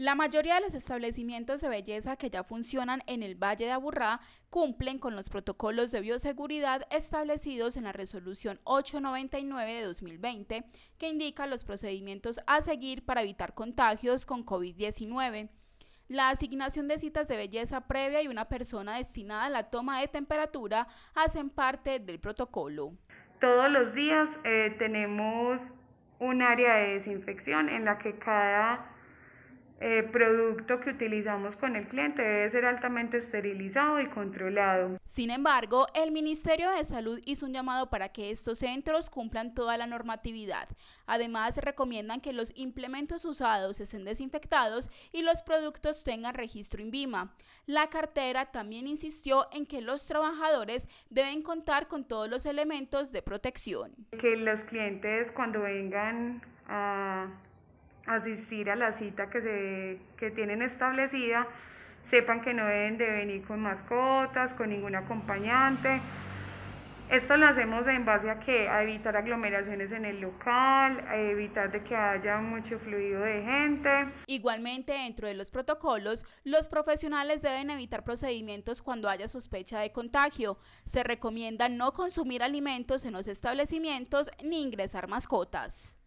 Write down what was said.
La mayoría de los establecimientos de belleza que ya funcionan en el Valle de Aburrá cumplen con los protocolos de bioseguridad establecidos en la Resolución 899 de 2020, que indica los procedimientos a seguir para evitar contagios con COVID-19. La asignación de citas de belleza previa y una persona destinada a la toma de temperatura hacen parte del protocolo. Todos los días eh, tenemos un área de desinfección en la que cada eh, producto que utilizamos con el cliente debe ser altamente esterilizado y controlado. Sin embargo, el Ministerio de Salud hizo un llamado para que estos centros cumplan toda la normatividad. Además, recomiendan que los implementos usados estén desinfectados y los productos tengan registro INVIMA. La cartera también insistió en que los trabajadores deben contar con todos los elementos de protección. Que los clientes cuando vengan a asistir a la cita que, se, tienen establecida, sepan que no deben de venir con mascotas, con ningún acompañante. Esto lo hacemos en base a que a evitar aglomeraciones en el local, a evitar de que haya mucho fluido de gente. Igualmente, dentro de los protocolos, los profesionales deben evitar procedimientos cuando haya sospecha de contagio. Se recomienda no consumir alimentos en los establecimientos ni ingresar mascotas.